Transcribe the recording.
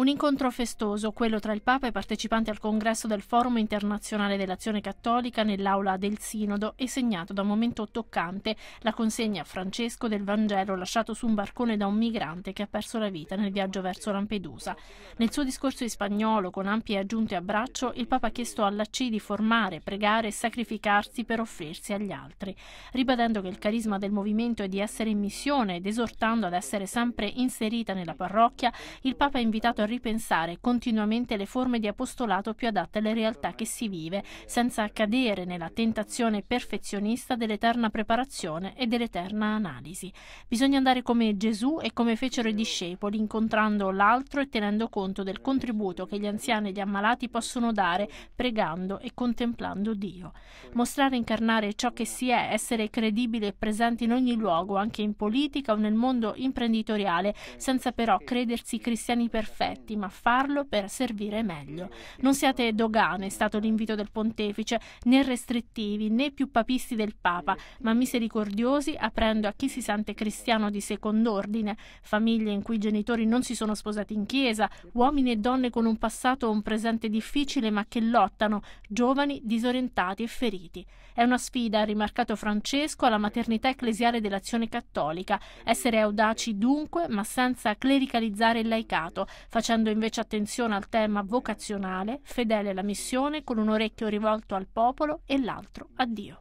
Un incontro festoso, quello tra il Papa e partecipanti al congresso del Forum internazionale dell'azione cattolica nell'aula del Sinodo è segnato da un momento toccante, la consegna a Francesco del Vangelo lasciato su un barcone da un migrante che ha perso la vita nel viaggio verso Lampedusa. Nel suo discorso in spagnolo, con ampie aggiunte a braccio, il Papa ha chiesto alla C di formare, pregare e sacrificarsi per offrirsi agli altri, ribadendo che il carisma del movimento è di essere in missione ed esortando ad essere sempre inserita nella parrocchia, il Papa ha invitato a ripensare continuamente le forme di apostolato più adatte alle realtà che si vive, senza cadere nella tentazione perfezionista dell'eterna preparazione e dell'eterna analisi. Bisogna andare come Gesù e come fecero i discepoli, incontrando l'altro e tenendo conto del contributo che gli anziani e gli ammalati possono dare, pregando e contemplando Dio. Mostrare e incarnare ciò che si è, essere credibile e presente in ogni luogo, anche in politica o nel mondo imprenditoriale, senza però credersi cristiani perfetti costretti, ma farlo per servire meglio. Non siate dogane, è stato l'invito del pontefice, né restrittivi né più papisti del Papa, ma misericordiosi aprendo a chi si sente cristiano di secondo ordine, famiglie in cui i genitori non si sono sposati in chiesa, uomini e donne con un passato o un presente difficile ma che lottano, giovani disorientati e feriti. È una sfida, ha rimarcato Francesco, alla maternità ecclesiale dell'azione cattolica, essere audaci dunque ma senza clericalizzare il laicato, facendo facendo invece attenzione al tema vocazionale, fedele alla missione, con un orecchio rivolto al popolo e l'altro a Dio.